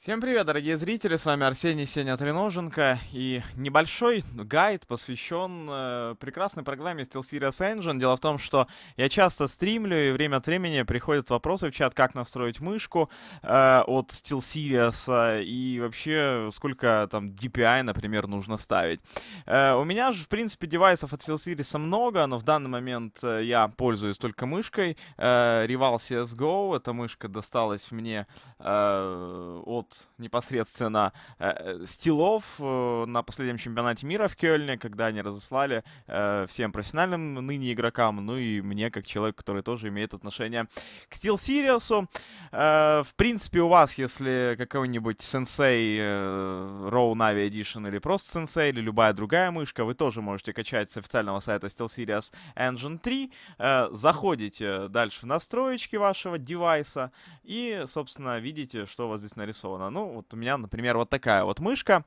Всем привет, дорогие зрители, с вами Арсений Сеня Треноженко и небольшой гайд посвящен э, прекрасной программе SteelSeries Engine. Дело в том, что я часто стримлю и время от времени приходят вопросы в чат, как настроить мышку э, от SteelSeries э, и вообще сколько там DPI, например, нужно ставить. Э, у меня же, в принципе, девайсов от SteelSeries много, но в данный момент э, я пользуюсь только мышкой. Э, Rival CSGO, эта мышка досталась мне э, от аут непосредственно э, Стилов э, на последнем чемпионате мира в Кёльне, когда они разослали э, всем профессиональным ныне игрокам, ну и мне, как человек, который тоже имеет отношение к Steel Series. Э, в принципе, у вас, если какой-нибудь сенсей э, Row Navi Edition или просто сенсей, или любая другая мышка, вы тоже можете качать с официального сайта Steel Series Engine 3. Э, заходите дальше в настройки вашего девайса и, собственно, видите, что у вас здесь нарисовано условно. Ну, вот у меня, например, вот такая вот мышка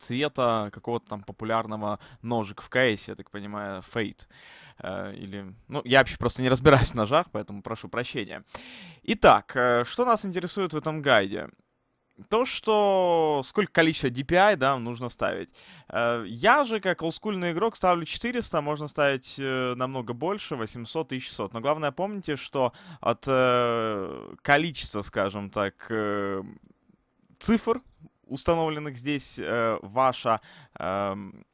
цвета какого-то там популярного ножик в КС, я так понимаю, Fate э, Или, ну, я вообще просто не разбираюсь в ножах, поэтому прошу прощения. Итак, э, что нас интересует в этом гайде? то, что сколько количество DPI, да, нужно ставить. Э, я же, как олдскульный игрок, ставлю 400, можно ставить э, намного больше, 800, 1600. Но главное, помните, что от э, количества, скажем так, цифр, установленных здесь, ваша эм,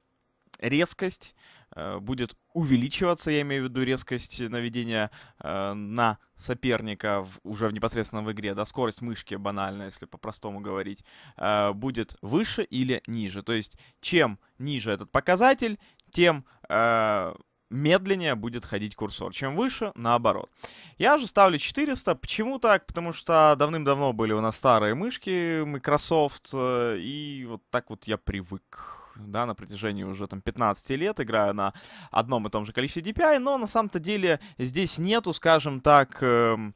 резкость, Э, будет увеличиваться, я имею в виду резкость наведения э, на соперника в, уже в непосредственно в игре, да, скорость мышки, банально, если по-простому говорить, э, будет выше или ниже. То есть, чем ниже этот показатель, тем э, медленнее будет ходить курсор. Чем выше, наоборот. Я же ставлю 400. Почему так? Потому что давным-давно были у нас старые мышки Microsoft, э, и вот так вот я привык да, на протяжении уже там 15 лет, играю на одном и том же количестве DPI, но на самом-то деле здесь нету, скажем так, эм,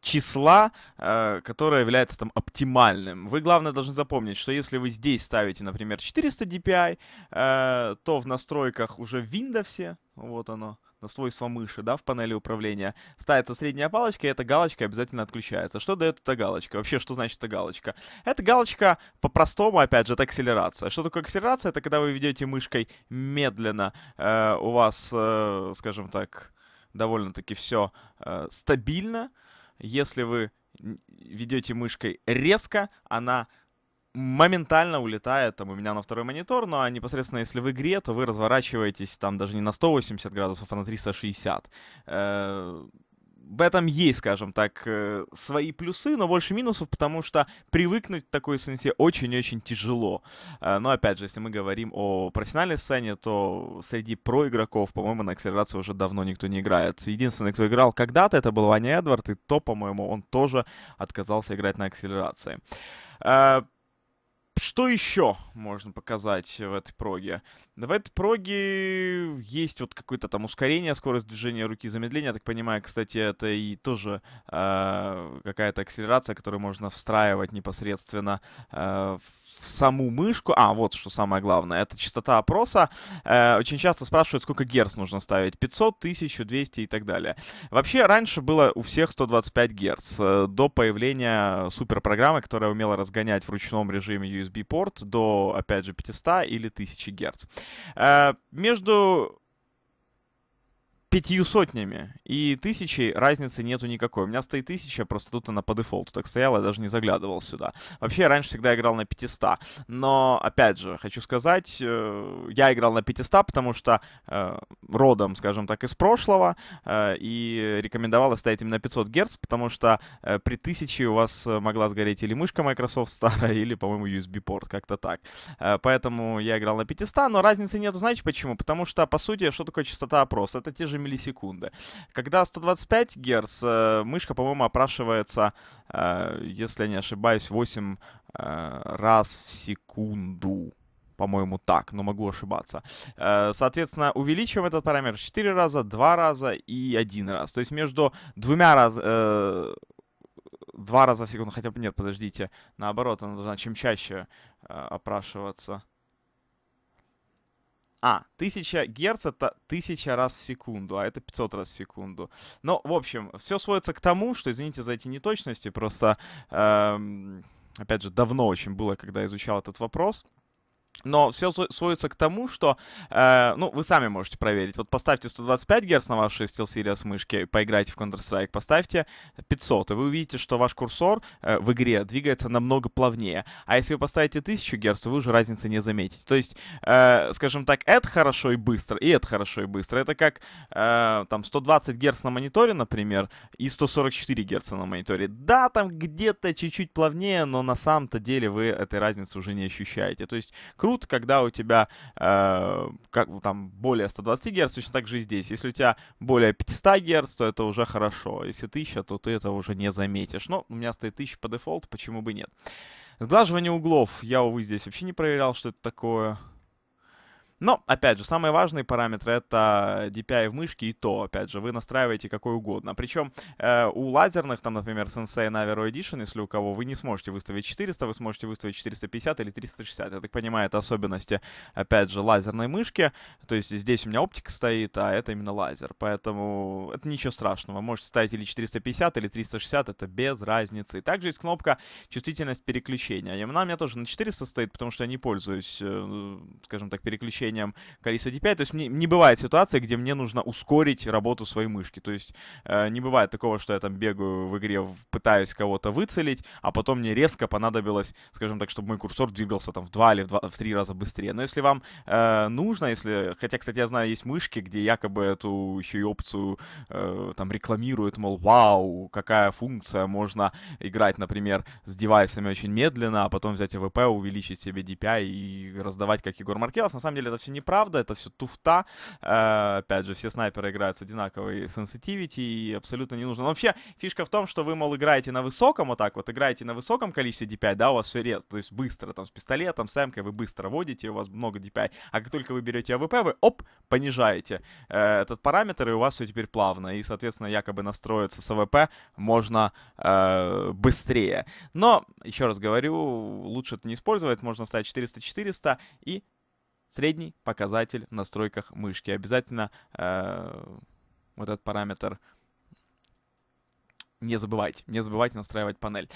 числа, э, которое является там оптимальным. Вы, главное, должны запомнить, что если вы здесь ставите, например, 400 DPI, э, то в настройках уже в Windows, вот оно, на свой мыши, да, в панели управления, ставится средняя палочка, и эта галочка обязательно отключается. Что дает эта галочка? Вообще, что значит эта галочка? Эта галочка, по-простому, опять же, это акселерация. Что такое акселерация? Это когда вы ведете мышкой медленно, э, у вас, э, скажем так, довольно-таки все э, стабильно. Если вы ведете мышкой резко, она моментально улетает там у меня на второй монитор, ну а непосредственно если в игре, то вы разворачиваетесь там даже не на 180 градусов, а на 360. Э-э- в этом есть, скажем так, э, свои плюсы, но больше минусов, потому что привыкнуть к такой сцене очень-очень тяжело. Э, но опять же, если мы говорим о профессиональной сцене, то среди проигроков, по-моему, на акселерации уже давно никто не играет. Единственный, кто играл когда-то, это был Ваня Эдвард, и то, по-моему, он тоже отказался играть на акселерации. Э, что еще можно показать в этой проге? В этой проге есть вот какое-то там ускорение, скорость движения руки, замедление. Я так понимаю, кстати, это и тоже э, какая-то акселерация, которую можно встраивать непосредственно э, в саму мышку. А, вот что самое главное. Это частота опроса. Э, очень часто спрашивают, сколько герц нужно ставить. 500, 1000, 200 и так далее. Вообще, раньше было у всех 125 герц. Э, до появления суперпрограммы, которая умела разгонять в ручном режиме USB-порт до, опять же, 500 или 1000 герц. Э, между пятью сотнями и тысячей разницы нету никакой. У меня стоит тысяча, просто тут она по дефолту так стояла, я даже не заглядывал сюда. Вообще, я раньше всегда играл на 500, но, опять же, хочу сказать, э, я играл на 500, потому что э, родом, скажем так, из прошлого, э, и рекомендовалось ставить именно 500 Гц, потому что при 1000 у вас могла сгореть или мышка Microsoft старая, или, по-моему, USB-порт, как-то так. Поэтому я играл на 500, но разницы нету, знаете почему? Потому что, по сути, что такое частота опроса? Это те же миллисекунды. Когда 125 Гц, э, мышка, по-моему, опрашивается, э, если я не ошибаюсь, 8 э, раз в секунду по-моему, так, но могу ошибаться. Соответственно, увеличиваем этот параметр 4 раза, 2 раза и 1 раз. То есть между двумя раз, два раза в секунду, хотя бы нет, подождите, наоборот, она должна чем чаще э, опрашиваться. А, 1000 Гц это 1000 раз в секунду, а это 500 раз в секунду. Но, ну, в общем, все сводится к тому, что, извините за эти неточности, просто, эм, опять же, давно очень было, когда изучал этот вопрос — но все сводится к тому, что, э, ну, вы сами можете проверить. Вот поставьте 125 Гц на вашей SteelSeries мышке, поиграйте в Counter-Strike, поставьте 500, и вы увидите, что ваш курсор э, в игре двигается намного плавнее. А если вы поставите 1000 Гц, то вы уже разницы не заметите. То есть, э, скажем так, это хорошо и быстро, и это хорошо и быстро. Это как, э, там, 120 Гц на мониторе, например, и 144 Гц на мониторе. Да, там где-то чуть-чуть плавнее, но на самом-то деле вы этой разницы уже не ощущаете. То есть, круто, когда у тебя э, как, там более 120 Гц, точно так же и здесь. Если у тебя более 500 Гц, то это уже хорошо. Если 1000, то ты этого уже не заметишь. Но у меня стоит 1000 по дефолту, почему бы нет. Сглаживание углов я, увы, здесь вообще не проверял, что это такое. Но, опять же, самые важные параметры это DPI в мышке и то, опять же, вы настраиваете какой угодно. Причем э, у лазерных, там, например, Sensei Navero Edition, если у кого, вы не сможете выставить 400, вы сможете выставить 450 или 360. Я так понимаю, это особенности, опять же, лазерной мышки. То есть здесь у меня оптика стоит, а это именно лазер. Поэтому это ничего страшного. Можете ставить или 450, или 360, это без разницы. Также есть кнопка чувствительность переключения. И она у меня тоже на 400 стоит, потому что я не пользуюсь, э, скажем так, переключением увеличением количества DPI. То есть мне, не бывает ситуации, где мне нужно ускорить работу своей мышки. То есть э, не бывает такого, что я там бегаю в игре, пытаюсь кого-то выцелить, а потом мне резко понадобилось, скажем так, чтобы мой курсор двигался там в два или в, 2, в 3 раза быстрее. Но если вам э, нужно, если... Хотя, кстати, я знаю, есть мышки, где якобы эту еще и опцию э, там рекламируют, мол, вау, какая функция, можно играть, например, с девайсами очень медленно, а потом взять АВП, увеличить себе DPI и раздавать, как Егор Маркелов. На самом деле это это все неправда, это все туфта. Э, опять же, все снайперы играют с одинаковой сенситивити и абсолютно не нужно. Но вообще, фишка в том, что вы, мол, играете на высоком, вот так вот, играете на высоком количестве D5, да, у вас все рез, то есть быстро, там, с пистолетом, с эмкой вы быстро водите, у вас много D5, а как только вы берете АВП, вы, оп, понижаете э, этот параметр, и у вас все теперь плавно, и, соответственно, якобы настроиться с АВП можно э, быстрее. Но, еще раз говорю, лучше это не использовать, можно ставить 400-400 и средний показатель в настройках мышки. Обязательно э, вот этот параметр не забывайте. Не забывайте настраивать панель.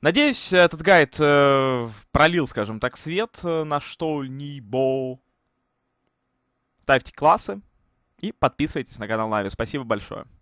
Надеюсь, этот гайд э, пролил, скажем так, свет э, на что-нибудь. Ставьте классы и подписывайтесь на канал Нави. Спасибо большое.